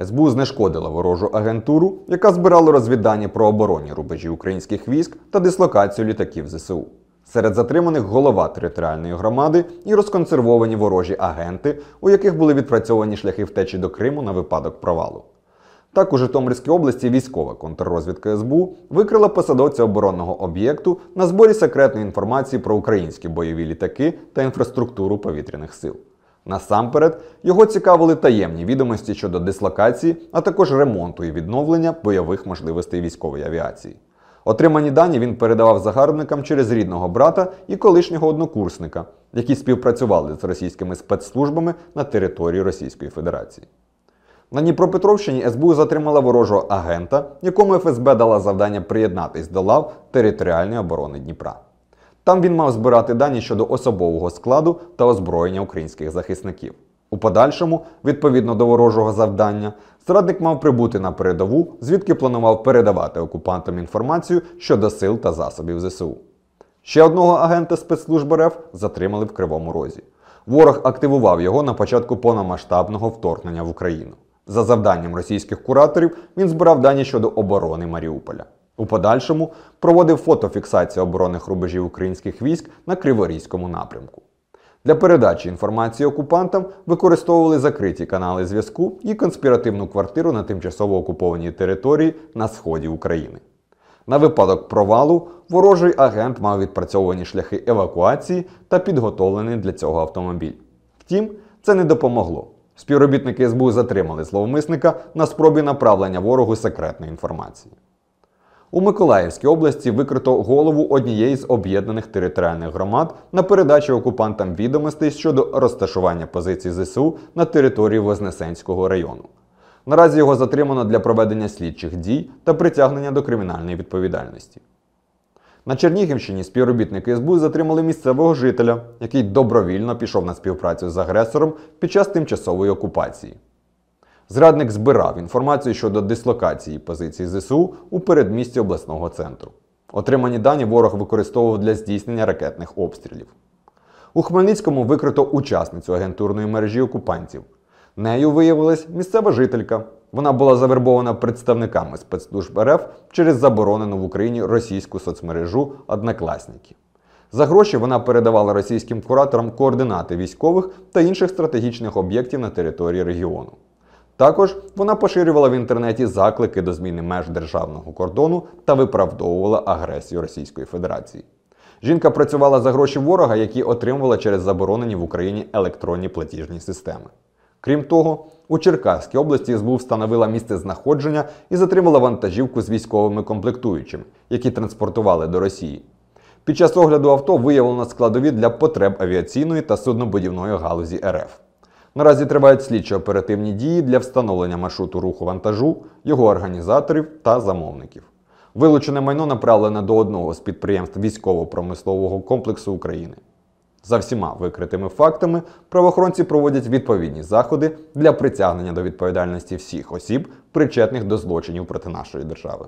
СБУ знешкодила ворожу агентуру, яка збирала розвідання про оборонні рубежі українських військ та дислокацію літаків ЗСУ. Серед затриманих голова територіальної громади і розконсервовані ворожі агенти, у яких були відпрацьовані шляхи втечі до Криму на випадок провалу. Так у Житомирській області військова контррозвідка СБУ викрила посадовця оборонного об'єкту на зборі секретної інформації про українські бойові літаки та інфраструктуру повітряних сил. Насамперед, його цікавили таємні відомості щодо дислокації, а також ремонту і відновлення бойових можливостей військової авіації. Отримані дані він передавав загарбникам через рідного брата і колишнього однокурсника, які співпрацювали з російськими спецслужбами на території Російської Федерації. На Дніпропетровщині СБУ затримала ворожого агента, якому ФСБ дала завдання приєднатись до лав територіальної оборони Дніпра. Там він мав збирати дані щодо особового складу та озброєння українських захисників. У подальшому, відповідно до ворожого завдання, зрадник мав прибути на передову, звідки планував передавати окупантам інформацію щодо сил та засобів ЗСУ. Ще одного агента спецслужб РФ затримали в Кривому Розі. Ворог активував його на початку повномасштабного вторгнення в Україну. За завданням російських кураторів він збирав дані щодо оборони Маріуполя. У подальшому проводив фотофіксацію оборонних рубежів українських військ на Криворізькому напрямку. Для передачі інформації окупантам використовували закриті канали зв'язку і конспіративну квартиру на тимчасово окупованій території на сході України. На випадок провалу ворожий агент мав відпрацьовані шляхи евакуації та підготовлений для цього автомобіль. Втім, це не допомогло. Співробітники СБУ затримали зловмисника на спробі направлення ворогу секретної інформації. У Миколаївській області викрито голову однієї з об'єднаних територіальних громад на передачі окупантам відомостей щодо розташування позицій ЗСУ на території Вознесенського району. Наразі його затримано для проведення слідчих дій та притягнення до кримінальної відповідальності. На Чернігівщині співробітники СБУ затримали місцевого жителя, який добровільно пішов на співпрацю з агресором під час тимчасової окупації. Зрадник збирав інформацію щодо дислокації позицій ЗСУ у передмісті обласного центру. Отримані дані ворог використовував для здійснення ракетних обстрілів. У Хмельницькому викрито учасницю агентурної мережі окупантів. Нею виявилась місцева жителька. Вона була завербована представниками спецслужб РФ через заборонену в Україні російську соцмережу Однокласники. За гроші вона передавала російським кураторам координати військових та інших стратегічних об'єктів на території регіону. Також вона поширювала в інтернеті заклики до зміни меж державного кордону та виправдовувала агресію Російської Федерації. Жінка працювала за гроші ворога, які отримувала через заборонені в Україні електронні платіжні системи. Крім того, у Черкаській області СБУ встановила місце знаходження і затримала вантажівку з військовими комплектуючими, які транспортували до Росії. Під час огляду авто виявлено складові для потреб авіаційної та суднобудівної галузі РФ. Наразі тривають слідчі оперативні дії для встановлення маршруту руху вантажу, його організаторів та замовників. Вилучене майно направлене до одного з підприємств військово-промислового комплексу України. За всіма викритими фактами правоохоронці проводять відповідні заходи для притягнення до відповідальності всіх осіб, причетних до злочинів проти нашої держави.